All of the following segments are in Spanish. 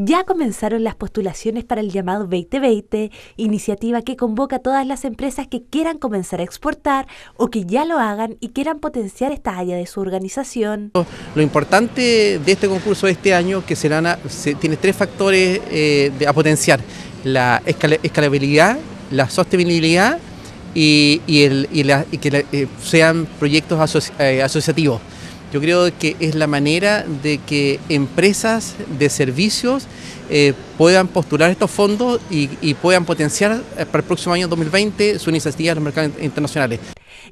Ya comenzaron las postulaciones para el llamado 2020, iniciativa que convoca a todas las empresas que quieran comenzar a exportar o que ya lo hagan y quieran potenciar esta área de su organización. Lo importante de este concurso de este año que tiene tres factores eh, a potenciar, la escalabilidad, la sostenibilidad y, que eh, sean proyectos eh, asociativos. Yo creo que es la manera de que empresas de servicios eh, puedan postular estos fondos y, y puedan potenciar eh, para el próximo año 2020 su iniciativa en los mercados internacionales.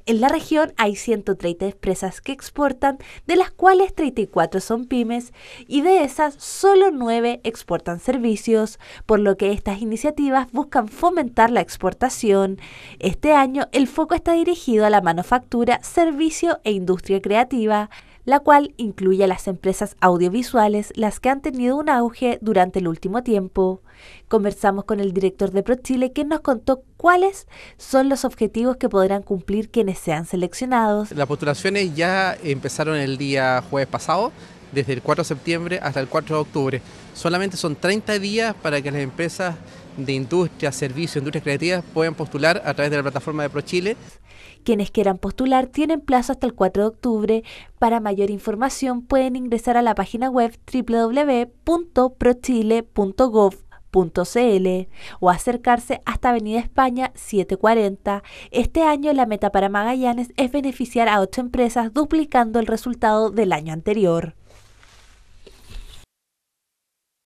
En la región hay 130 empresas que exportan, de las cuales 34 son pymes y de esas solo 9 exportan servicios, por lo que estas iniciativas buscan fomentar la exportación. Este año el foco está dirigido a la manufactura, servicio e industria creativa la cual incluye a las empresas audiovisuales, las que han tenido un auge durante el último tiempo. Conversamos con el director de ProChile, quien nos contó cuáles son los objetivos que podrán cumplir quienes sean seleccionados. Las postulaciones ya empezaron el día jueves pasado desde el 4 de septiembre hasta el 4 de octubre. Solamente son 30 días para que las empresas de industria, servicios, industrias creativas puedan postular a través de la plataforma de ProChile. Quienes quieran postular tienen plazo hasta el 4 de octubre. Para mayor información pueden ingresar a la página web www.prochile.gov.cl o acercarse hasta Avenida España 740. Este año la meta para Magallanes es beneficiar a 8 empresas duplicando el resultado del año anterior.